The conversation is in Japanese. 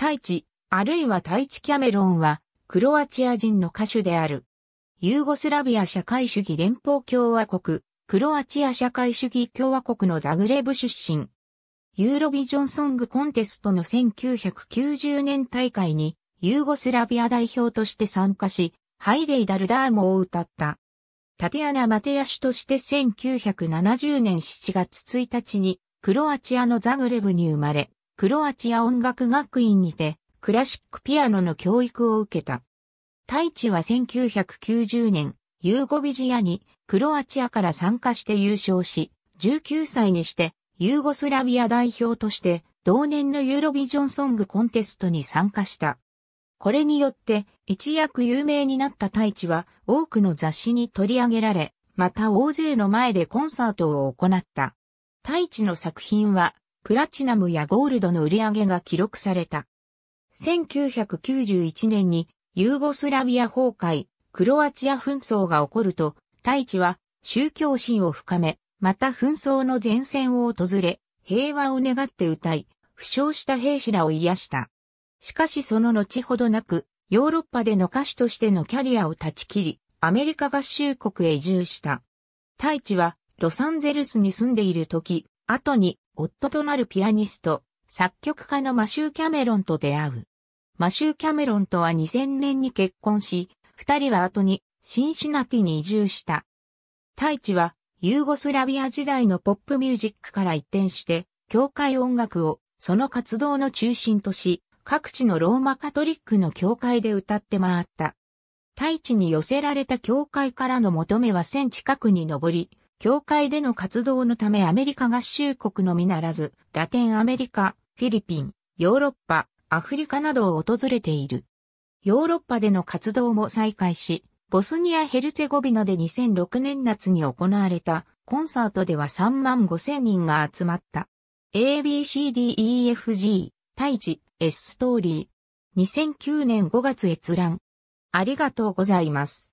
タイチ、あるいはタイチ・キャメロンは、クロアチア人の歌手である。ユーゴスラビア社会主義連邦共和国、クロアチア社会主義共和国のザグレブ出身。ユーロビジョンソングコンテストの1990年大会に、ユーゴスラビア代表として参加し、ハイデイ・ダルダーモを歌った。タティアナ・マテヤシュとして1970年7月1日に、クロアチアのザグレブに生まれ、クロアチア音楽学院にて、クラシックピアノの教育を受けた。大地は1990年、ユーゴビジアにクロアチアから参加して優勝し、19歳にしてユーゴスラビア代表として同年のユーロビジョンソングコンテストに参加した。これによって一躍有名になった大地は多くの雑誌に取り上げられ、また大勢の前でコンサートを行った。大地の作品はプラチナムやゴールドの売り上げが記録された。1991年にユーゴスラビア崩壊、クロアチア紛争が起こると、大地は宗教心を深め、また紛争の前線を訪れ、平和を願って歌い、負傷した兵士らを癒した。しかしその後ほどなく、ヨーロッパでの歌手としてのキャリアを断ち切り、アメリカ合衆国へ移住した。大地は、ロサンゼルスに住んでいる時、後に夫となるピアニスト、作曲家のマシュー・キャメロンと出会う。マシュー・キャメロンとは2000年に結婚し、二人は後にシンシナティに移住した。タイチはユーゴスラビア時代のポップミュージックから一転して、教会音楽をその活動の中心とし、各地のローマカトリックの教会で歌って回った。大地に寄せられた教会からの求めは1000近くに上り、教会での活動のためアメリカ合衆国のみならず、ラテンアメリカ、フィリピン、ヨーロッパ、アフリカなどを訪れている。ヨーロッパでの活動も再開し、ボスニア・ヘルツェゴビナで2006年夏に行われたコンサートでは3万5千人が集まった。ABCDEFG、大地、S ストーリー。2009年5月閲覧。ありがとうございます。